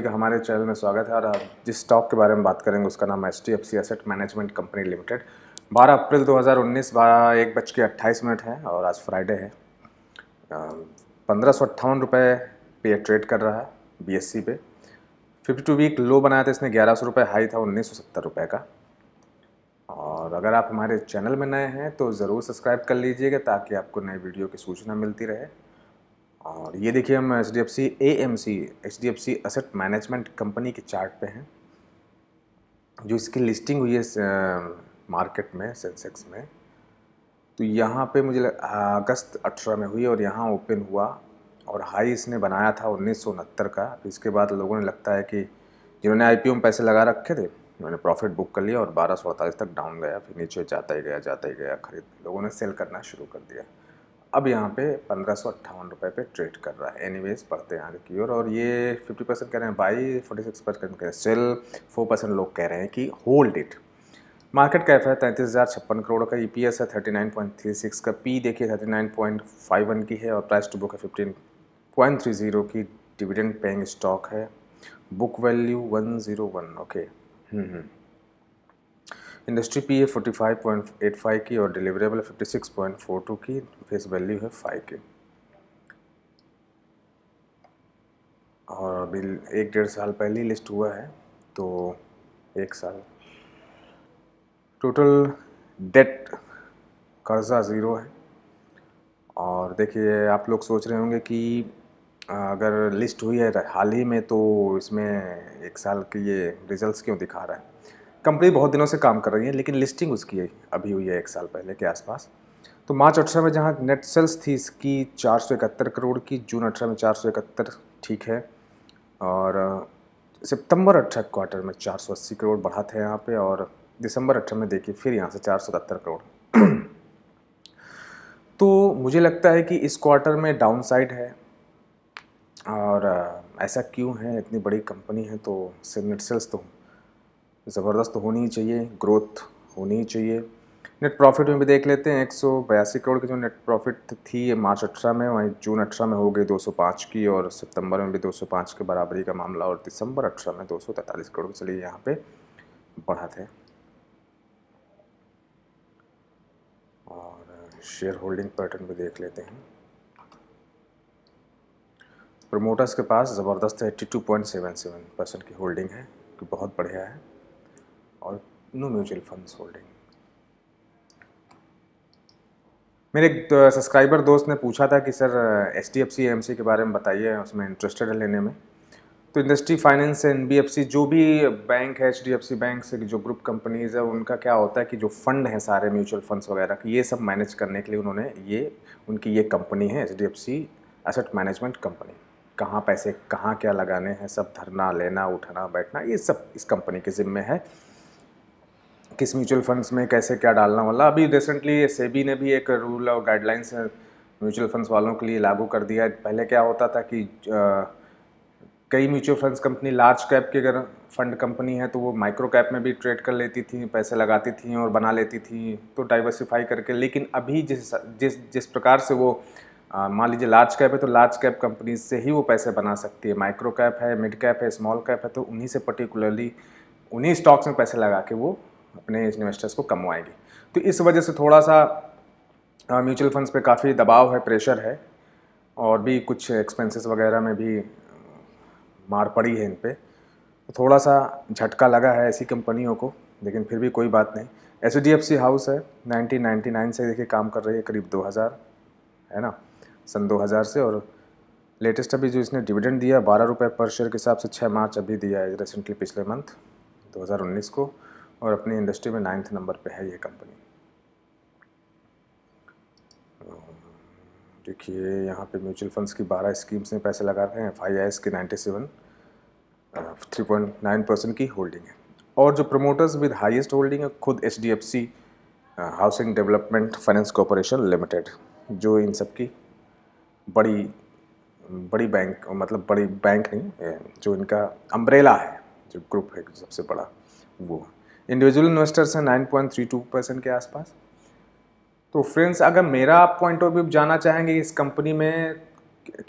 सभी का हमारे चैनल में स्वागत है और आप जिस स्टॉक के बारे में बात करेंगे उसका नाम H D F C asset management company limited 12 अप्रैल 2019 बारह एक बज के अट्ठाईस मिनट है और आज फ्राइडे है पंद्रह सौ अट्ठावन रुपये पे ट्रेड कर रहा है बी एस सी पे फिफ्टी टू वीक लो बनाया था इसने ग्यारह सौ रुपये हाई था उन्नीस सौ सत्तर रुपये का और अगर आप हमारे चैनल में नए हैं तो ज़रूर सब्सक्राइब कर लीजिएगा ताकि आपको नए वीडियो की सूचना मिलती रहे और ये देखिए हम H D F C A M C H D F C asset management company के चार्ट पे हैं जो इसकी लिस्टिंग हुई है मार्केट में सेंसेक्स में तो यहाँ पे मुझे अगस्त अठारह में हुई और यहाँ ओपन हुआ और हाई इसने बनाया था उन्नीस का तो इसके बाद लोगों ने लगता है कि जिन्होंने आई में पैसे लगा रखे थे उन्होंने प्रॉफिट बुक कर लिया और बारह तक डाउन गया फिर नीचे जाता ही गया जाता ही गया खरीद लोगों ने सेल करना शुरू कर दिया अब यहाँ पे पंद्रह सौ अट्ठावन रुपये पे ट्रेड कर रहा है एनीवेज पढ़ते हैं आगे की ओर और ये फिफ्टी परसेंट कह रहे हैं बाई फोर्टी सिक्स परसेंट कह रहे हैं सेल फोर परसेंट लोग कह रहे हैं कि होल्ड इट मार्केट कैप है तैंतीस हज़ार छप्पन करोड़ का ई e है thirty nine point three six का पी देखिए thirty nine point five one की है और प्राइस टू बुक है फिफ्टीन पॉइंट थ्री जीरो की डिविडेंड पेइंग स्टॉक है book value one zero one okay industry P है फाइव की और डिलीवरेबल 56.42 की फेस वैल्यू है 5 की और अभी एक डेढ़ साल पहले लिस्ट हुआ है तो एक साल टोटल डेट कर्जा ज़ीरो है और देखिए आप लोग सोच रहे होंगे कि अगर लिस्ट हुई है हाल ही में तो इसमें एक साल के ये रिजल्ट्स क्यों दिखा रहा है कंपनी बहुत दिनों से काम कर रही है लेकिन लिस्टिंग उसकी अभी हुई है एक साल पहले के आसपास तो मार्च अठारह में जहाँ नेट सेल्स थी इसकी चार सौ इकहत्तर करोड़ की जून अठारह में चार सौ इकहत्तर ठीक है और सितंबर अठारह क्वार्टर में चार सौ अस्सी करोड़ बढ़ा थे यहाँ पे और दिसंबर अठारह में देखिए फिर यहाँ से चार सौ सतहत्तर करोड़ तो मुझे लगता है कि इस क्वार्टर में डाउन साइड है और ऐसा क्यों है इतनी बड़ी कंपनी है तो सिर्फ नेट सेल्स तो ज़बरदस्त होनी चाहिए ग्रोथ होनी चाहिए नेट प्रॉफिट में भी देख लेते हैं एक करोड़ की जो नेट प्रॉफिट थी मार्च अठारह में वहीं जून अठारह में हो गई दो की और सितंबर में भी 205 के बराबरी का मामला और दिसंबर अठारह में 243 करोड़ चलिए यहाँ पे बढ़ा थे और शेयर होल्डिंग पैटर्न भी देख लेते हैं प्रमोटर्स के पास ज़बरदस्त eighty two point seven seven percent की होल्डिंग है कि बहुत बढ़िया है और नो म्यूचुअल फ़ंड्स होल्डिंग मेरे एक तो सब्सक्राइबर दोस्त ने पूछा था कि sir H D F C M C के बारे में बताइए उसमें इंटरेस्टेड है लेने में तो industry finance N B F C जो भी बैंक है H D F C bank से जो ग्रुप कंपनीज है उनका क्या होता है कि जो फंड हैं सारे म्यूचुअल फंड्स वगैरह के ये सब मैनेज करने के लिए उन्होंने ये उनकी ये कंपनी है H D F C asset management company कहाँ पैसे कहाँ क्या लगाने हैं सब धरना लेना उठना बैठना ये सब इस कंपनी के ज़िम्मे है किस म्यूचुअल फंड्स में कैसे क्या डालना वाला अभी रिसेंटली सेबी ने भी एक रूल और गाइडलाइंस म्यूचुअल फंड्स वालों के लिए लागू कर दिया है पहले क्या होता था कि कई mutual funds company large cap की अगर फंड कंपनी है तो वो माइक्रो कैप में भी ट्रेड कर लेती थी पैसे लगाती थी और बना लेती थी तो डाइवर्सिफाई करके लेकिन अभी जिस जिस जिस प्रकार से वो मान लीजिए लार्ज कैप है तो लार्ज कैप कंपनीज से ही वो पैसे बना सकती है माइक्रो कैप है मिड कैप है स्मॉल कैप है तो उन्हीं से पर्टिकुलरली उन्हीं स्टॉक्स में पैसे लगा के वो अपने इन्वेस्टर्स को कमवाएगी तो इस वजह से थोड़ा सा म्यूचुअल फंड्स पे काफ़ी दबाव है प्रेशर है और भी कुछ एक्सपेंसेस वगैरह में भी मार पड़ी है इन पर तो थोड़ा सा झटका लगा है ऐसी कंपनियों को लेकिन फिर भी कोई बात नहीं H D F C house है 1999 से देखिए काम कर रही है करीब 2000 है ना सन 2000 से और लेटेस्ट अभी जो इसने डिविडेंड दिया बारह रुपये पर शेयर के हिसाब से छः मार्च अभी दिया है रिसेंटली पिछले मंथ 2019 को और अपनी इंडस्ट्री में नाइन्थ नंबर पे है ये कंपनी देखिए यहाँ पे म्यूचुअल फंड्स की 12 स्कीम्स में पैसे लगा रहे हैं एफ आई की 97 नाइन परसेंट की होल्डिंग है और जो प्रमोटर्स विद हाईएस्ट होल्डिंग है खुद H D F C housing development finance corporation limited जो इन सब की बड़ी बड़ी बैंक मतलब बड़ी बैंक नहीं जो इनका अम्ब्रेला है जो ग्रुप है सबसे बड़ा वो इंडिविजुअल इन्वेस्टर्स हैं nine point three two percent के आसपास तो फ्रेंड्स अगर मेरा आप पॉइंट ऑफ व्यू जाना चाहेंगे इस कंपनी में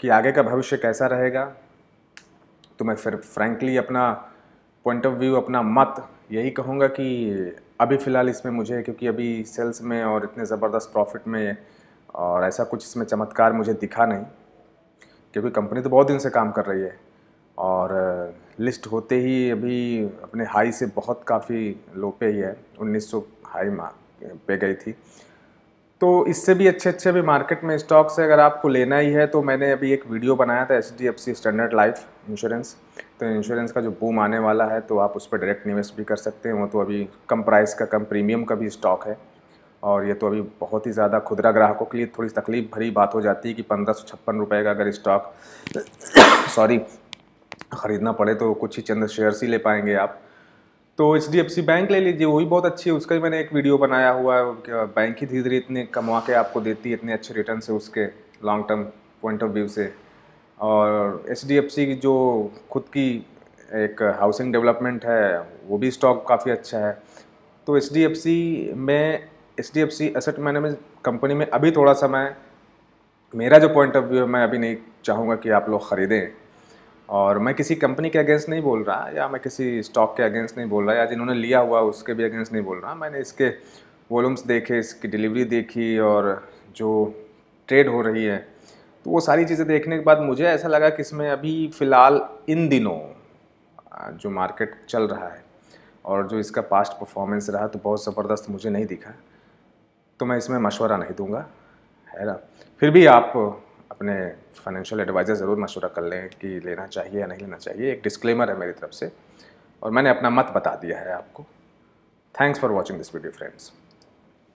कि आगे का भविष्य कैसा रहेगा तो मैं फिर फ्रैंकली अपना पॉइंट ऑफ व्यू अपना मत यही कहूँगा कि अभी फ़िलहाल इसमें मुझे क्योंकि अभी सेल्स में और इतने ज़बरदस्त प्रॉफिट में और ऐसा कुछ इसमें चमत्कार मुझे दिखा नहीं क्योंकि कंपनी तो बहुत दिन से काम कर रही है और लिस्ट होते ही अभी अपने हाई से बहुत काफ़ी लो पे ही है 1900 हाई मार पे गई थी तो इससे भी अच्छे अच्छे अभी मार्केट में स्टॉक्स है अगर आपको लेना ही है तो मैंने अभी एक वीडियो बनाया था H D F C standard life insurance तो इंश्योरेंस का जो बूम आने वाला है तो आप उस पर डायरेक्ट निवेश भी कर सकते हैं वो तो अभी कम प्राइस का कम प्रीमियम का भी स्टॉक है और ये तो अभी बहुत ही ज़्यादा खुदरा ग्राहकों के लिए थोड़ी तकलीफ भरी बात हो जाती है कि पंद्रह सौ छप्पन रुपये का अगर स्टॉक सॉरी ख़रीदना पड़े तो कुछ ही चंद शेयर्स ही ले पाएंगे आप तो H D F C bank ले लीजिए वो भी बहुत अच्छी है उसका ही मैंने एक वीडियो बनाया हुआ है बैंक ही धीरे धीरे इतने कमा के आपको देती है इतने अच्छे रिटर्न से उसके long term point of view से और एच डी एफ सी की जो खुद की एक हाउसिंग डेवलपमेंट है वो भी स्टॉक काफ़ी अच्छा है तो एच डी एफ सी में H D F C asset management company में अभी थोड़ा सा मैं मेरा जो पॉइंट ऑफ व्यू है मैं अभी नहीं चाहूँगा कि आप लोग ख़रीदें और मैं किसी कंपनी के अगेंस्ट नहीं बोल रहा या मैं किसी स्टॉक के अगेंस्ट नहीं बोल रहा या जिन्होंने लिया हुआ उसके भी अगेंस्ट नहीं बोल रहा मैंने इसके वॉल्यूम्स देखे इसकी डिलीवरी देखी और जो ट्रेड हो रही है तो वो सारी चीज़ें देखने के बाद मुझे ऐसा लगा कि इसमें अभी फ़िलहाल इन दिनों जो मार्केट चल रहा है और जो इसका पास्ट परफॉर्मेंस रहा तो बहुत ज़बरदस्त मुझे नहीं दिखा तो मैं इसमें मशवरा नहीं दूंगा है ना फिर भी आप अपने फाइनेंशियल एडवाइज़र ज़रूर मशवरा कर लें कि लेना चाहिए या नहीं लेना चाहिए एक डिस्क्लेमर है मेरी तरफ से और मैंने अपना मत बता दिया है आपको thanks for watching this video friends